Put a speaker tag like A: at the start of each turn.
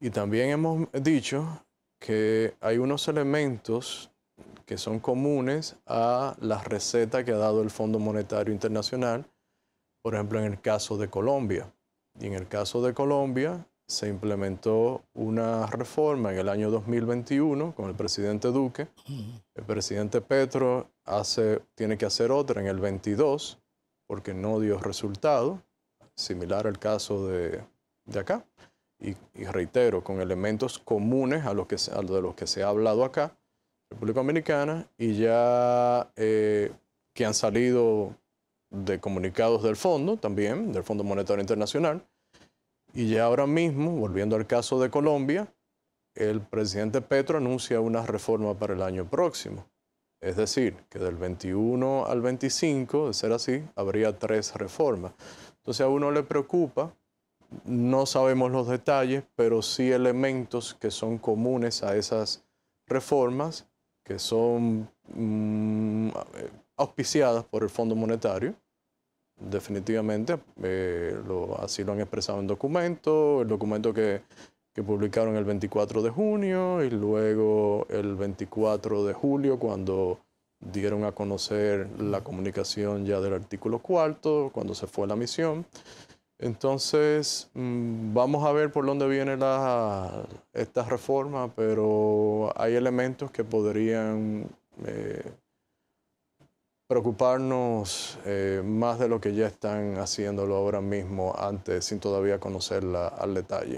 A: Y también hemos dicho que hay unos elementos que son comunes a las recetas que ha dado el Fondo Monetario Internacional, por ejemplo, en el caso de Colombia. Y en el caso de Colombia se implementó una reforma en el año 2021 con el presidente Duque. El presidente Petro hace, tiene que hacer otra en el 22 porque no dio resultado, similar al caso de, de acá y, reitero, con elementos comunes a los que, de los que se ha hablado acá, República Dominicana, y ya eh, que han salido de comunicados del fondo también, del Fondo Monetario Internacional, y ya ahora mismo, volviendo al caso de Colombia, el presidente Petro anuncia una reforma para el año próximo. Es decir, que del 21 al 25, de ser así, habría tres reformas. Entonces a uno le preocupa no sabemos los detalles, pero sí elementos que son comunes a esas reformas, que son mm, auspiciadas por el Fondo Monetario. Definitivamente, eh, así lo han expresado en documentos, el documento que, publicaron el 24 de junio y luego el 24 de julio cuando dieron a conocer la comunicación ya del artículo cuarto, cuando se fue la misión. Entonces, mm, vamos a ver por dónde viene la, esta reforma, pero hay elementos que podrían eh, preocuparnos eh, más de lo que ya están haciéndolo ahora mismo antes, sin todavía conocerla al detalle.